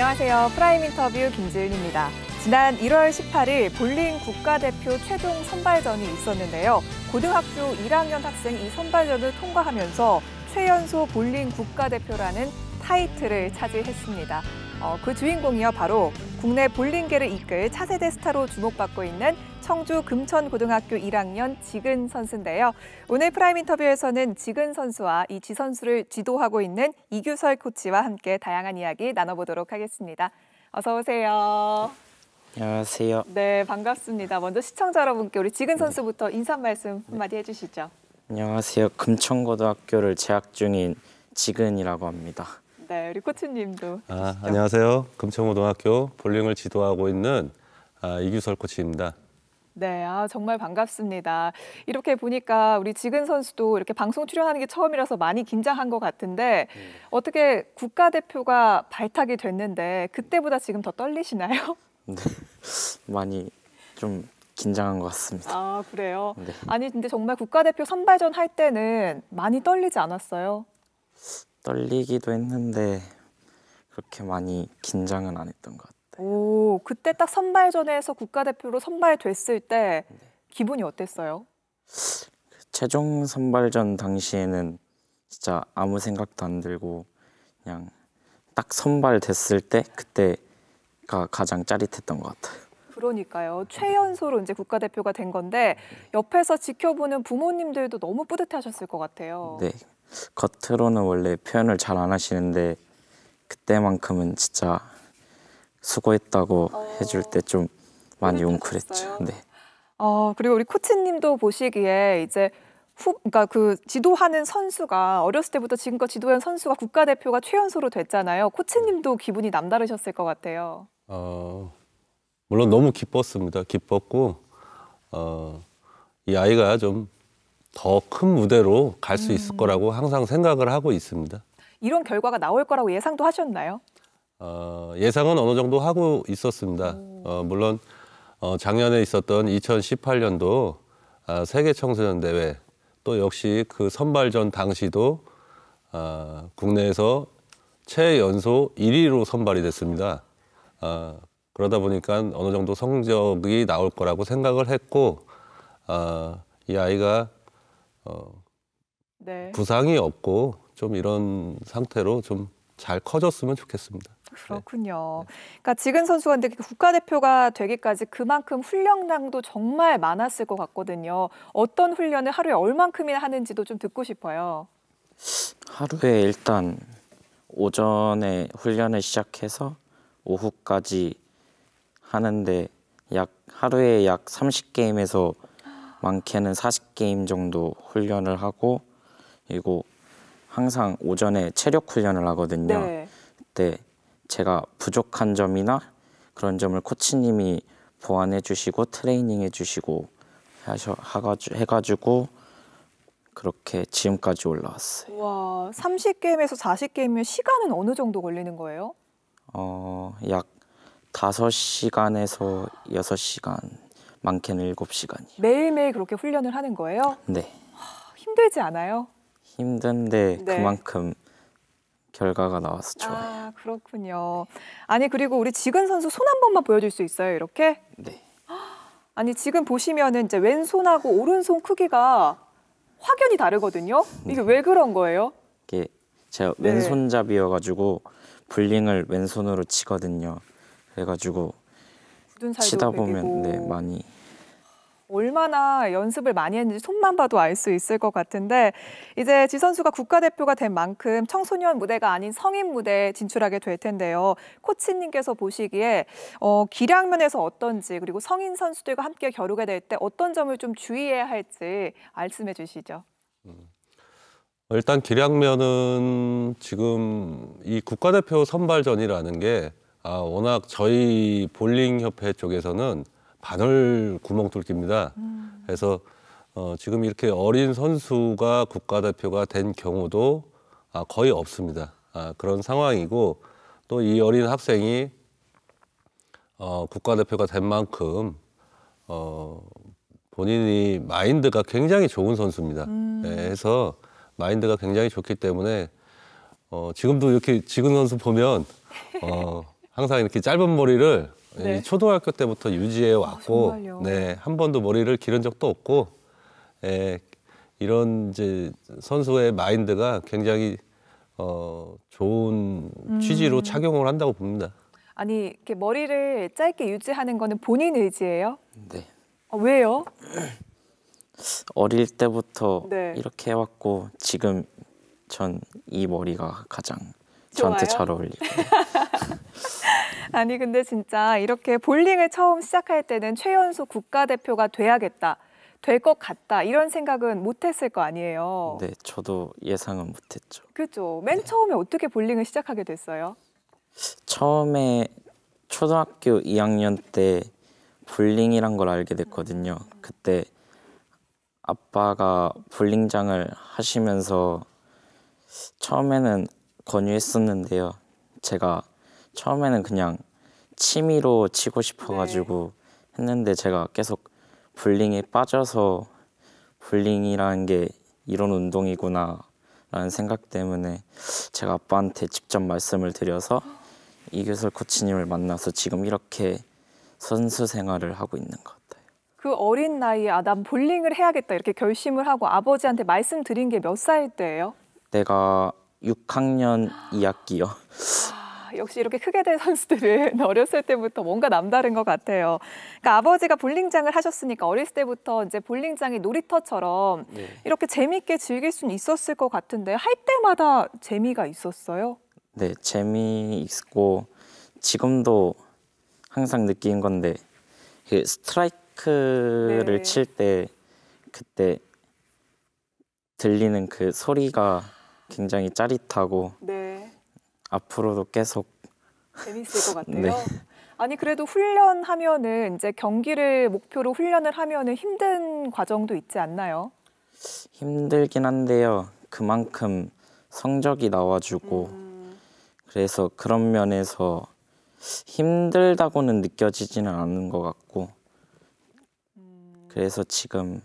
안녕하세요. 프라임 인터뷰 김지은입니다. 지난 1월 18일 볼링 국가대표 최종 선발전이 있었는데요. 고등학교 1학년 학생 이 선발전을 통과하면서 최연소 볼링 국가대표라는 타이틀을 차지했습니다. 어, 그 주인공이요 바로 국내 볼링계를 이끌 차세대 스타로 주목받고 있는 청주 금천고등학교 1학년 지근 선수인데요. 오늘 프라임 인터뷰에서는 지근 선수와 이 지 선수를 지도하고 있는 이규설 코치와 함께 다양한 이야기 나눠보도록 하겠습니다. 어서 오세요. 안녕하세요. 네, 반갑습니다. 먼저 시청자 여러분께 우리 지근 네. 선수부터 인사 말씀 네. 한마디 해주시죠. 안녕하세요. 금천고등학교를 재학 중인 지근이라고 합니다. 네, 우리 코치님도. 아, 안녕하세요. 금천고등학교 볼링을 지도하고 있는 아, 이규설 코치입니다. 네, 아, 정말 반갑습니다. 이렇게 보니까 우리 지근 선수도 이렇게 방송 출연하는 게 처음이라서 많이 긴장한 것 같은데 음. 어떻게 국가대표가 발탁이 됐는데 그때보다 지금 더 떨리시나요? 네, 많이 좀 긴장한 것 같습니다. 아, 그래요? 네. 아니, 근데 정말 국가대표 선발전 할 때는 많이 떨리지 않았어요? 떨리기도 했는데 그렇게 많이 긴장은 안 했던 것 같아요. 오, 그때 딱 선발전에서 국가대표로 선발됐을 때 네. 기분이 어땠어요? 그 최종 선발전 당시에는 진짜 아무 생각도 안 들고 그냥 딱 선발됐을 때 그때가 가장 짜릿했던 것 같아요. 그러니까요. 음. 최연소로 이제 국가대표가 된 건데 네. 옆에서 지켜보는 부모님들도 너무 뿌듯하셨을 것 같아요. 네. 겉으로는 원래 표현을 잘 안 하시는데 그때만큼은 진짜 수고했다고 어... 해줄 때 좀 많이 웅크렸죠. 네. 어, 그리고 우리 코치님도 보시기에 이제 후, 그러니까 그 지도하는 선수가 어렸을 때부터 지금껏 지도한 선수가 국가대표가 최연소로 됐잖아요. 코치님도 기분이 남다르셨을 것 같아요. 어, 물론 너무 기뻤습니다. 기뻤고 어, 이 아이가 좀 더큰 무대로 갈 수 있을 음. 거라고 항상 생각을 하고 있습니다. 이런 결과가 나올 거라고 예상도 하셨나요? 어, 예상은 어느 정도 하고 있었습니다. 어, 물론 어, 작년에 있었던 2018년도 아, 세계 청소년 대회 또 역시 그 선발전 당시도 아, 국내에서 최연소 1위로 선발이 됐습니다. 아, 그러다 보니까 어느 정도 성적이 나올 거라고 생각을 했고 아, 이 아이가 어, 네. 부상이 없고 좀 이런 상태로 좀 잘 커졌으면 좋겠습니다. 네. 그렇군요. 네. 그러니까 지금 선수가 근데 국가대표가 되기까지 그만큼 훈련량도 정말 많았을 것 같거든요. 어떤 훈련을 하루에 얼만큼이나 하는지도 좀 듣고 싶어요. 하루에 일단 오전에 훈련을 시작해서 오후까지 하는데 약 하루에 약 30게임에서 많게는 40게임 정도 훈련을 하고 그리고 항상 오전에 체력 훈련을 하거든요. 네. 그때 제가 부족한 점이나 그런 점을 코치님이 보완해 주시고 트레이닝 해 주시고 하셔 해 가지고 그렇게 지금까지 올라왔어요. 와, 30게임에서 40게임이면 시간은 어느 정도 걸리는 거예요? 어, 약 5시간에서 6시간. 많게는 7시간이. 매일매일 그렇게 훈련을 하는 거예요? 네. 힘들지 않아요? 힘든데 네. 그만큼 결과가 나와서 아, 좋아요. 아, 그렇군요. 아니 그리고 우리 지근 선수 손 한 번만 보여줄 수 있어요? 이렇게? 네. 아니 지금 보시면은 이제 왼손하고 오른손 크기가 확연히 다르거든요. 네. 이게 네. 왜 그런 거예요? 이게 제가 네. 왼손잡이여가지고 불링을 왼손으로 치거든요. 그래가지고 굳은 살도 치다 보면 네, 많이 얼마나 연습을 많이 했는지 손만 봐도 알 수 있을 것 같은데 이제 지 선수가 국가대표가 된 만큼 청소년 무대가 아닌 성인 무대에 진출하게 될 텐데요. 코치님께서 보시기에 어, 기량 면에서 어떤지 그리고 성인 선수들과 함께 겨루게 될 때 어떤 점을 좀 주의해야 할지 말씀해 주시죠. 음. 일단 기량면은 지금 이 국가대표 선발전이라는 게 아, 워낙 저희 볼링 협회 쪽에서는 바늘 구멍 뚫기입니다. 음. 그래서 어, 지금 이렇게 어린 선수가 국가대표가 된 경우도 아, 거의 없습니다. 아, 그런 상황이고 또 이 어린 학생이 어, 국가대표가 된 만큼 어, 본인이 마인드가 굉장히 좋은 선수입니다. 음. 네, 해서 마인드가 굉장히 좋기 때문에 어, 지금도 이렇게 지금 선수 보면 어, 항상 이렇게 짧은 머리를 네. 초등학교 때부터 유지해 아, 왔고, 아, 네, 한 번도 머리를 기른 적도 없고, 에, 예, 이런 이제 선수의 마인드가 굉장히 어, 좋은 음. 취지로 착용을 한다고 봅니다. 아니, 이렇게 머리를 짧게 유지하는 거는 본인 의지예요? 네. 아, 왜요? 어릴 때부터 네. 이렇게 해왔고 지금 전 이 머리가 가장 좋아요? 저한테 잘 어울리고 아니 근데 진짜 이렇게 볼링을 처음 시작할 때는 최연소 국가대표가 돼야겠다. 될 것 같다 이런 생각은 못했을 거 아니에요. 네, 저도 예상은 못했죠. 그죠. 맨 네. 처음에 어떻게 볼링을 시작하게 됐어요? 처음에 초등학교 2학년 때 볼링이란 걸 알게 됐거든요. 그때 아빠가 볼링장을 하시면서 처음에는 권유했었는데요. 제가 처음에는 그냥 취미로 치고 싶어가지고 네. 했는데 제가 계속 볼링에 빠져서 볼링이라는 게 이런 운동이구나 라는 생각 때문에 제가 아빠한테 직접 말씀을 드려서 이교설 코치님을 만나서 지금 이렇게 선수 생활을 하고 있는 것 같아요. 그 어린 나이에 아, 난 볼링을 해야겠다 이렇게 결심을 하고 아버지한테 말씀드린 게 몇 살 때예요? 내가 6학년 2학기요. 역시 이렇게 크게 된 선수들은 어렸을 때부터 뭔가 남다른 것 같아요. 그러니까 아버지가 볼링장을 하셨으니까 어렸을 때부터 이제 볼링장이 놀이터처럼 네. 이렇게 재미있게 즐길 수는 있었을 것 같은데 할 때마다 재미가 있었어요? 네, 재미있고 지금도 항상 느낀 건데 그 스트라이크를 네. 칠때 그때 들리는 그 소리가 굉장히 짜릿하고 네. 앞으로도 계속 재밌을 것 같아요. 네. 아니 그래도 훈련하면은 이제 경기를 목표로 훈련을 하면은 힘든 과정도 있지 않나요? 힘들긴 한데요. 그만큼 성적이 나와주고 음. 그래서 그런 면에서 힘들다고는 느껴지지는 않은 것 같고 음. 그래서 지금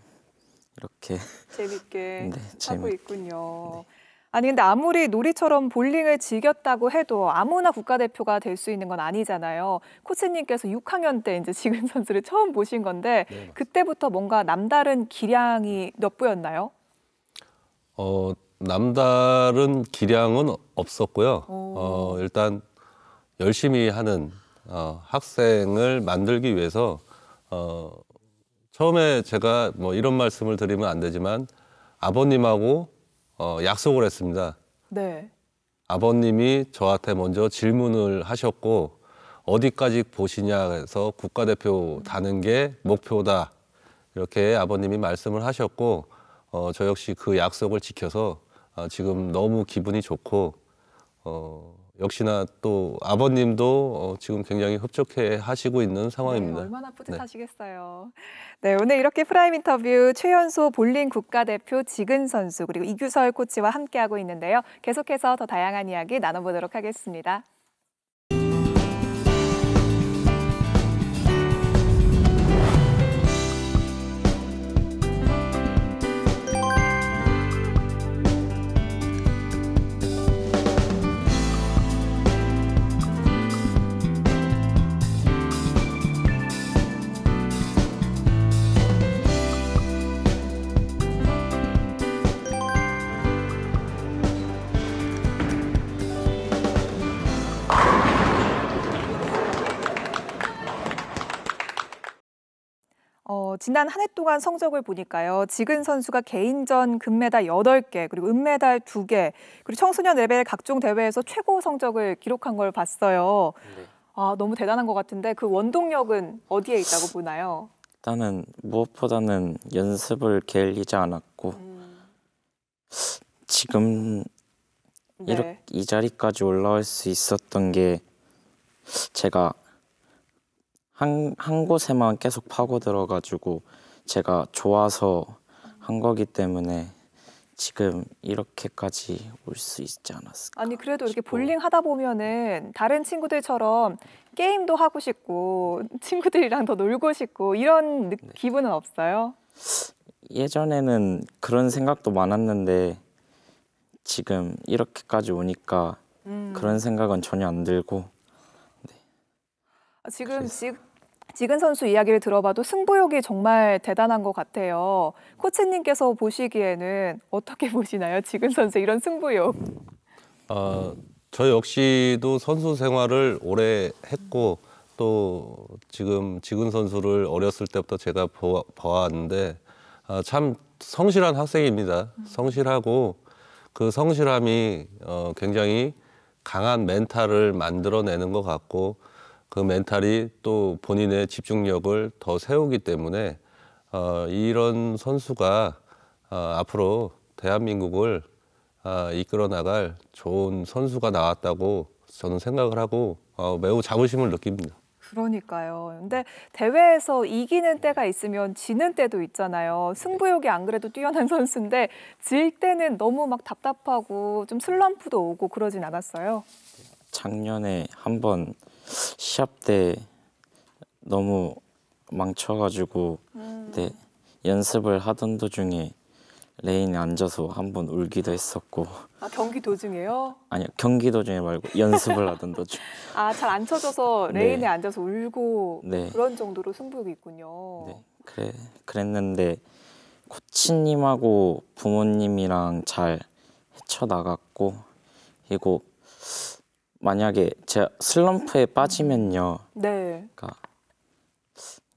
이렇게 재밌게 네, 하고 재밌... 있군요. 네. 아니 근데 아무리 놀이처럼 볼링을 즐겼다고 해도 아무나 국가대표가 될 수 있는 건 아니잖아요. 코치님께서 6학년 때 이제 지금 선수를 처음 보신 건데 네, 그때부터 뭔가 남다른 기량이 엿보였나요? 어 남다른 기량은 없었고요. 오. 어 일단 열심히 하는 어, 학생을 만들기 위해서 어 처음에 제가 뭐 이런 말씀을 드리면 안 되지만 아버님하고 어, 약속을 했습니다. 네. 아버님이 저한테 먼저 질문을 하셨고 어디까지 보시냐 해서 국가대표 다는 게 목표다 이렇게 아버님이 말씀을 하셨고 어, 저 역시 그 약속을 지켜서 어, 지금 너무 기분이 좋고 어, 역시나 또 아버님도 어, 지금 굉장히 흡족해 하시고 있는 상황입니다. 네, 얼마나 뿌듯하시겠어요. 네. 네. 오늘 이렇게 프라임 인터뷰 최연소 볼링 국가대표 지근 선수 그리고 이규설 코치와 함께하고 있는데요. 계속해서 더 다양한 이야기 나눠보도록 하겠습니다. 지난 한 해 동안 성적을 보니까요. 지근 선수가 개인전 금메달 8개, 그리고 은메달 2개, 그리고 청소년 레벨 각종 대회에서 최고 성적을 기록한 걸 봤어요. 네. 아, 너무 대단한 것 같은데 그 원동력은 어디에 있다고 보나요? 일단은 무엇보다는 연습을 게을리지 않았고 음. 지금 네. 이렇게 이 자리까지 올라올 수 있었던 게 제가 한, 한 곳에만 계속 파고들어가지고 제가 좋아서 한 거기 때문에 지금 이렇게까지 올 수 있지 않았을까 아니 그래도 이렇게 볼링 하다 보면은 다른 친구들처럼 게임도 하고 싶고 친구들이랑 더 놀고 싶고 이런 네. 기분은 없어요? 예전에는 그런 생각도 많았는데 지금 이렇게까지 오니까 음. 그런 생각은 전혀 안 들고 지금 지금 선수 이야기를 들어봐도 승부욕이 정말 대단한 것 같아요. 코치님께서 보시기에는 어떻게 보시나요? 지근 선수 이런 승부욕. 어, 저 역시도 선수 생활을 오래 했고 또 지금 지근 선수를 어렸을 때부터 제가 보았는데 어, 아, 참 성실한 학생입니다. 음. 성실하고 그 성실함이 어, 굉장히 강한 멘탈을 만들어내는 것 같고 그 멘탈이 또 본인의 집중력을 더 세우기 때문에 어, 이런 선수가 어, 앞으로 대한민국을 어, 이끌어 나갈 좋은 선수가 나왔다고 저는 생각을 하고 어, 매우 자부심을 느낍니다. 그러니까요. 근데 대회에서 이기는 때가 있으면 지는 때도 있잖아요. 승부욕이 안 그래도 뛰어난 선수인데 질 때는 너무 막 답답하고 좀 슬럼프도 오고 그러진 않았어요. 작년에 한번 시합 때 너무 망쳐가지고 음. 네, 연습을 하던 도중에 레인에 앉아서 한번 울기도 했었고 아 경기 도중에요? 아니요 경기 도중에 말고 연습을 하던 도중 아잘 안 쳐져서 네. 레인에 네. 앉아서 울고 네. 그런 정도로 승부욕이 있군요 네 그래, 그랬는데 코치님하고 부모님이랑 잘 헤쳐나갔고 그리고 만약에 제가 슬럼프에 빠지면요. 네. 그러니까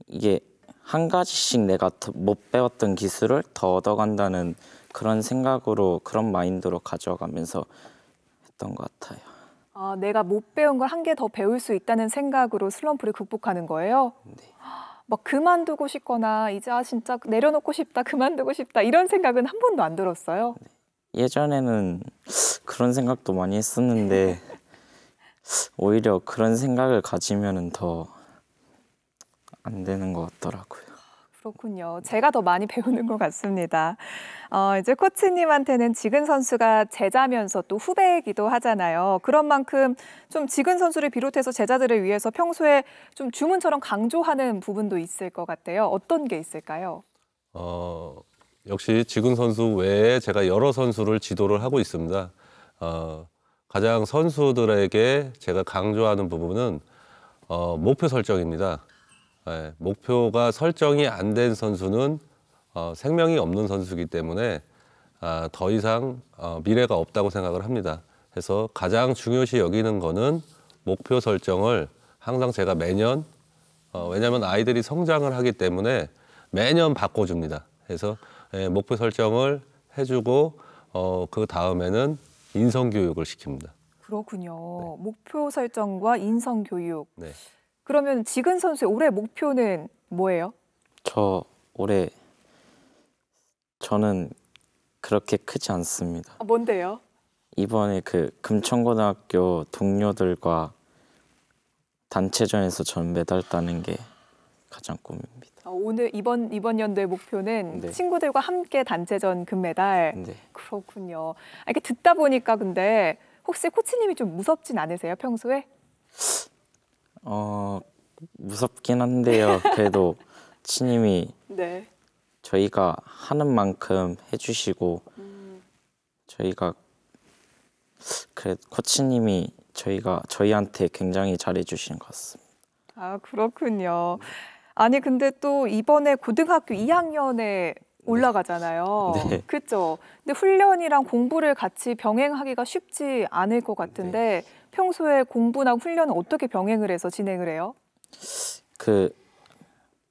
이게 한 가지씩 내가 못 배웠던 기술을 더 얻어간다는 그런 생각으로 그런 마인드로 가져가면서 했던 것 같아요. 아, 내가 못 배운 걸 한 개 더 배울 수 있다는 생각으로 슬럼프를 극복하는 거예요? 네. 막 그만두고 싶거나 이제 아 진짜 내려놓고 싶다 그만두고 싶다 이런 생각은 한 번도 안 들었어요. 네. 예전에는 그런 생각도 많이 했었는데 오히려 그런 생각을 가지면은 더 안 되는 것 같더라고요. 그렇군요. 제가 더 많이 배우는 것 같습니다. 어, 이제 코치님한테는 지근 선수가 제자면서 또 후배이기도 하잖아요. 그런 만큼 좀 지근 선수를 비롯해서 제자들을 위해서 평소에 좀 주문처럼 강조하는 부분도 있을 것 같아요. 어떤 게 있을까요? 어, 역시 지근 선수 외에 제가 여러 선수를 지도를 하고 있습니다. 어, 가장 선수들에게 제가 강조하는 부분은 어, 목표 설정입니다. 예, 목표가 설정이 안 된 선수는 어, 생명이 없는 선수이기 때문에 아, 더 이상 어, 미래가 없다고 생각을 합니다. 그래서 가장 중요시 여기는 거는 목표 설정을 항상 제가 매년 어, 왜냐하면 아이들이 성장을 하기 때문에 매년 바꿔줍니다. 그래서 예, 목표 설정을 해주고 어, 그 다음에는 인성 교육을 시킵니다. 그렇군요. 네. 목표 설정과 인성 교육. 네. 그러면 지근 선수의 올해 목표는 뭐예요? 저 올해 저는 그렇게 크지 않습니다. 아, 뭔데요? 이번에 그 금천고등학교 동료들과 단체전에서 전 메달 따는 게 가장 꿈입니다. 어, 오늘 이번 이번 연도의 목표는 네. 친구들과 함께 단체전 금메달. 네. 그렇군요. 아, 이렇게 듣다 보니까 근데 혹시 코치님이 좀 무섭진 않으세요 평소에? 어 무섭긴 한데요. 그래도 치님이 네. 저희가 하는 만큼 해주시고 음. 저희가 그래 코치님이 저희가 저희한테 굉장히 잘해주신 것 같습니다. 아 그렇군요. 네. 아니 근데 또 이번에 고등학교 2학년에 올라가잖아요. 네. 그렇죠. 근데 훈련이랑 공부를 같이 병행하기가 쉽지 않을 것 같은데 네. 평소에 공부나 훈련은 어떻게 병행을 해서 진행을 해요? 그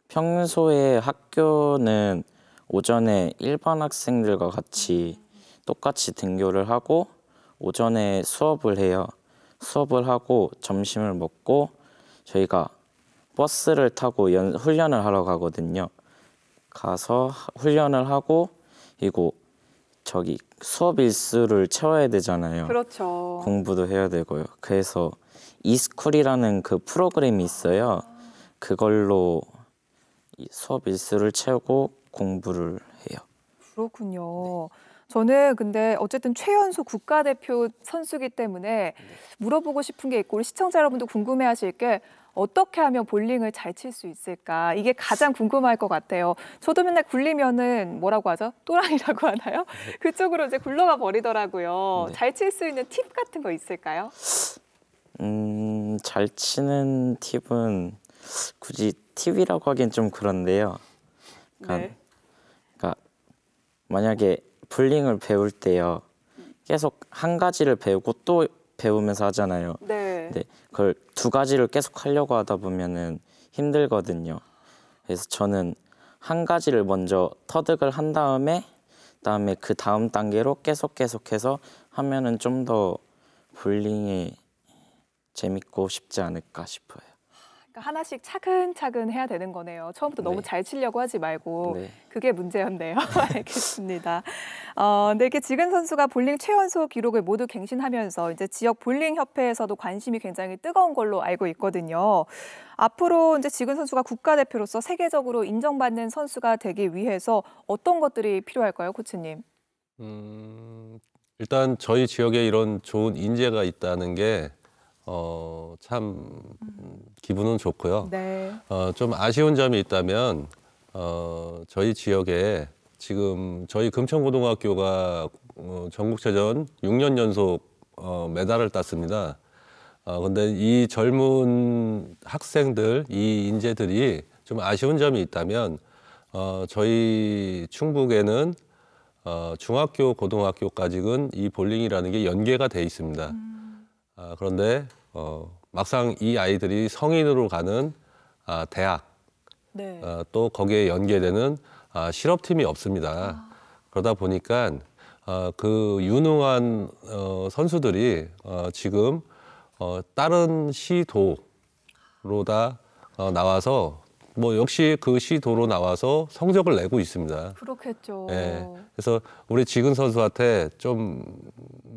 평소에 학교는 오전에 일반 학생들과 같이 똑같이 등교를 하고 오전에 수업을 해요. 수업을 하고 점심을 먹고 저희가 버스를 타고 연, 훈련을 하러 가거든요. 가서 훈련을 하고 이고 저기 수업 일수를 채워야 되잖아요. 그렇죠. 공부도 해야 되고요. 그래서 이스쿨이라는 그 프로그램이 있어요. 그걸로 수업 일수를 채우고 공부를 해요. 그렇군요. 네. 저는 근데 어쨌든 최연소 국가대표 선수기 때문에 네. 물어보고 싶은 게 있고 우리 시청자 여러분도 궁금해하실 게 어떻게 하면 볼링을 잘 칠 수 있을까? 이게 가장 궁금할 것 같아요. 저도 맨날 굴리면은 뭐라고 하죠? 또랑이라고 하나요? 네. 그쪽으로 이제 굴러가 버리더라고요. 네. 잘칠 수 있는 팁 같은 거 있을까요? 음, 잘 치는 팁은 굳이 팁이라고 하긴 좀 그런데요. 그러니까, 네. 그러니까 만약에 볼링을 배울 때요. 계속 한 가지를 배우고 또 배우면서 하잖아요. 네. 네. 그걸 두 가지를 계속 하려고 하다 보면은 힘들거든요. 그래서 저는 한 가지를 먼저 터득을 한 다음에 그다음에 그 다음 단계로 계속 계속해서 하면은 좀더 볼링이 재밌고 쉽지 않을까 싶어요. 그러니까 하나씩 차근차근 해야 되는 거네요. 처음부터 네. 너무 잘 치려고 하지 말고 네. 그게 문제였네요. 알겠습니다. 어, 근데 이렇게 지근 선수가 볼링 최연소 기록을 모두 갱신하면서 이제 지역 볼링 협회에서도 관심이 굉장히 뜨거운 걸로 알고 있거든요. 앞으로 이제 지근 선수가 국가대표로서 세계적으로 인정받는 선수가 되기 위해서 어떤 것들이 필요할까요, 코치님? 음, 일단 저희 지역에 이런 좋은 인재가 있다는 게 어, 참 기분은 좋고요. 네. 어, 좀 아쉬운 점이 있다면 어, 저희 지역에 지금 저희 금천고등학교가 어, 전국체전 6년 연속 어, 메달을 땄습니다. 어, 근데 이 젊은 학생들, 이 인재들이 좀 아쉬운 점이 있다면 어, 저희 충북에는 어, 중학교, 고등학교까지는 이 볼링이라는 게 연계가 돼 있습니다. 음. 아, 그런데 어, 막상 이 아이들이 성인으로 가는 아, 대학 네. 아, 또 거기에 연계되는 아, 실업팀이 없습니다. 아. 그러다 보니까 어, 그 유능한 어, 선수들이 어, 지금 어, 다른 시도로 다 어, 나와서 뭐 역시 그 시도로 나와서 성적을 내고 있습니다. 그렇겠죠. 예. 그래서 우리 지근 선수한테 좀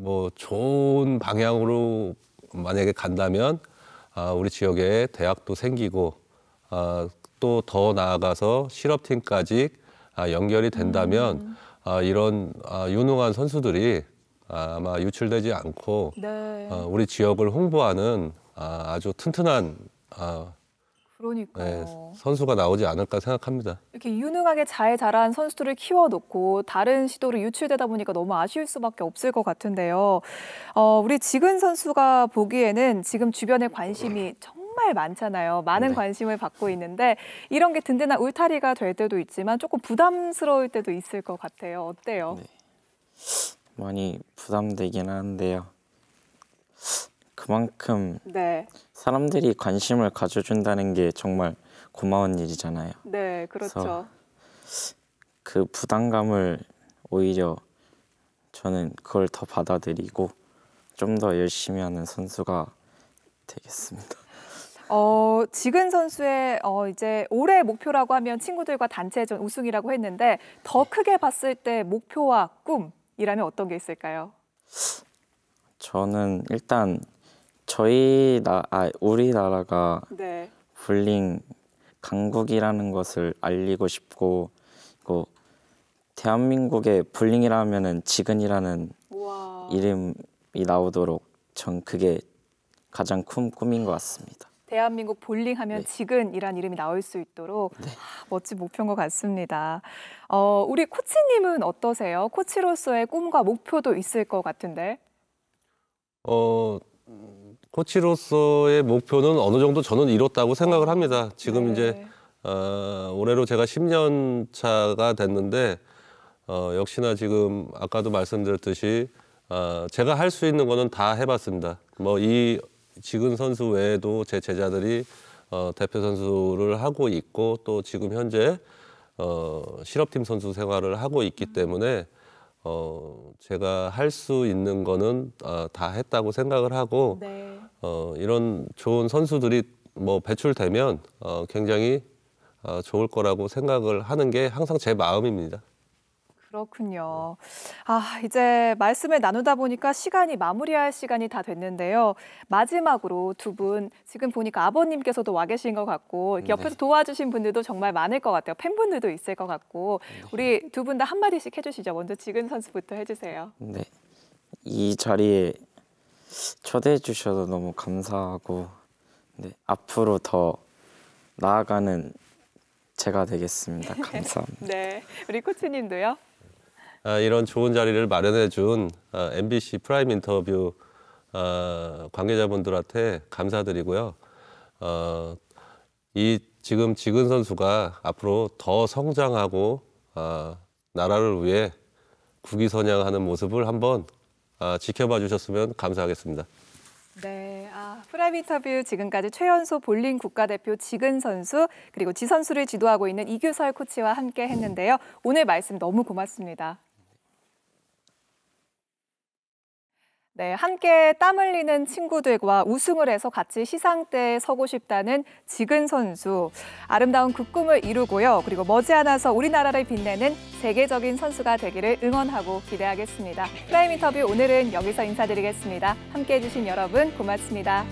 뭐 좋은 방향으로 만약에 간다면 아, 우리 지역에 대학도 생기고 아, 또 더 나아가서 실업팀까지 아, 연결이 된다면 음. 아, 이런 아, 유능한 선수들이 아마 유출되지 않고 네. 아, 우리 지역을 홍보하는 아, 아주 튼튼한 아, 그러니까 네, 선수가 나오지 않을까 생각합니다. 이렇게 유능하게 잘 자란 선수들을 키워놓고 다른 시도로 유출되다 보니까 너무 아쉬울 수밖에 없을 것 같은데요. 어, 우리 지근 선수가 보기에는 지금 주변의 관심이 정말 많잖아요. 많은 네. 관심을 받고 있는데 이런 게 든든한 울타리가 될 때도 있지만 조금 부담스러울 때도 있을 것 같아요. 어때요? 네. 많이 부담되긴 하는데요. 그만큼 네. 사람들이 관심을 가져준다는 게 정말 고마운 일이잖아요. 네, 그렇죠. 그 부담감을 오히려 저는 그걸 더 받아들이고 좀 더 열심히 하는 선수가 되겠습니다. 어, 지근 선수의 어, 이제 올해 목표라고 하면 친구들과 단체전 우승이라고 했는데 더 네. 크게 봤을 때 목표와 꿈이라면 어떤 게 있을까요? 저는 일단 저희 나 아, 우리나라가 네. 불링 강국이라는 것을 알리고 싶고 그 대한민국의 불링이라면은 지근이라는 우와. 이름이 나오도록 전 그게 가장 큰 꿈인 것 같습니다. 대한민국 볼링하면 네. 지근이란 이름이 나올 수 있도록 네. 멋진 목표인 것 같습니다. 어, 우리 코치님은 어떠세요? 코치로서의 꿈과 목표도 있을 것 같은데. 어 코치로서의 목표는 어느 정도 저는 이뤘다고 생각을 합니다. 지금 네. 이제 어, 올해로 제가 10년 차가 됐는데 어, 역시나 지금 아까도 말씀드렸듯이 어, 제가 할 수 있는 거는 다 해봤습니다. 뭐이 지근 선수 외에도 제 제자들이 어, 대표 선수를 하고 있고 또 지금 현재 어, 실업팀 선수 생활을 하고 있기 음. 때문에 어, 제가 할 수 있는 거는 어, 다 했다고 생각을 하고 네. 어, 이런 좋은 선수들이 뭐 배출되면 어, 굉장히 어, 좋을 거라고 생각을 하는 게 항상 제 마음입니다. 그렇군요. 네. 아, 이제 말씀을 나누다 보니까 시간이 마무리할 시간이 다 됐는데요. 마지막으로 두 분 지금 보니까 아버님께서도 와 계신 것 같고 네. 옆에서 네. 도와주신 분들도 정말 많을 것 같아요. 팬분들도 있을 것 같고 네. 우리 두 분 다 한마디씩 해주시죠. 먼저 지금 선수부터 해주세요. 네. 이 자리에 초대해 주셔서 너무 감사하고 네, 앞으로 더 나아가는 제가 되겠습니다. 감사합니다. 네, 우리 코치님도요. 어, 이런 좋은 자리를 마련해 준 MBC 어, 프라임 인터뷰 어, 관계자분들한테 감사드리고요. 이 지금 지근 선수가 앞으로 더 성장하고 나라를 위해 국위선양하는 모습을 한번 지켜봐 주셨으면 감사하겠습니다. 네, 아, 프라임 인터뷰 지금까지 최연소 볼링 국가대표 지근 선수 그리고 지 선수를 지도하고 있는 이규설 코치와 함께 했는데요. 오늘 말씀 너무 고맙습니다. 네, 함께 땀 흘리는 친구들과 우승을 해서 같이 시상대에 서고 싶다는 지근 선수. 아름다운 그 꿈을 이루고요. 그리고 머지않아서 우리나라를 빛내는 세계적인 선수가 되기를 응원하고 기대하겠습니다. 프라임 인터뷰 오늘은 여기서 인사드리겠습니다. 함께해 주신 여러분 고맙습니다.